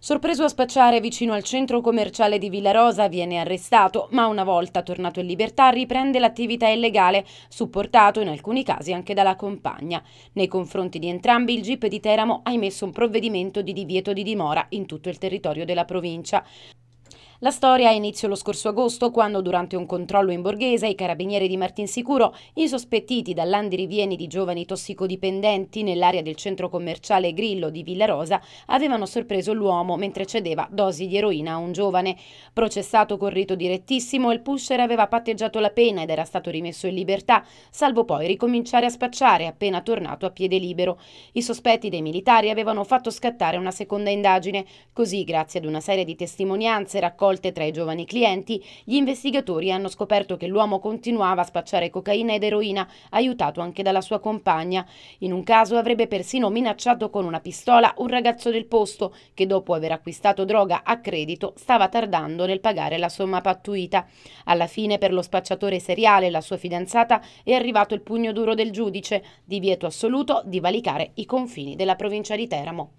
Sorpreso a spacciare vicino al centro commerciale di Villarosa viene arrestato, ma una volta tornato in libertà riprende l'attività illegale, supportato in alcuni casi anche dalla compagna. Nei confronti di entrambi il GIP di Teramo ha emesso un provvedimento di divieto di dimora in tutto il territorio della provincia. La storia ha inizio lo scorso agosto quando durante un controllo in borghese i carabinieri di Martinsicuro, insospettiti dall'andirivieni di giovani tossicodipendenti nell'area del centro commerciale Grillo di Villa Rosa, avevano sorpreso l'uomo mentre cedeva dosi di eroina a un giovane. Processato con rito direttissimo, il pusher aveva patteggiato la pena ed era stato rimesso in libertà, salvo poi ricominciare a spacciare appena tornato a piede libero. I sospetti dei militari avevano fatto scattare una seconda indagine, così grazie ad una serie di testimonianze raccolte raccolte tra i giovani clienti, gli investigatori hanno scoperto che l'uomo continuava a spacciare cocaina ed eroina, aiutato anche dalla sua compagna. In un caso avrebbe persino minacciato con una pistola un ragazzo del posto che dopo aver acquistato droga a credito stava tardando nel pagare la somma pattuita. Alla fine per lo spacciatore seriale e la sua fidanzata è arrivato il pugno duro del giudice, divieto assoluto di valicare i confini della provincia di Teramo.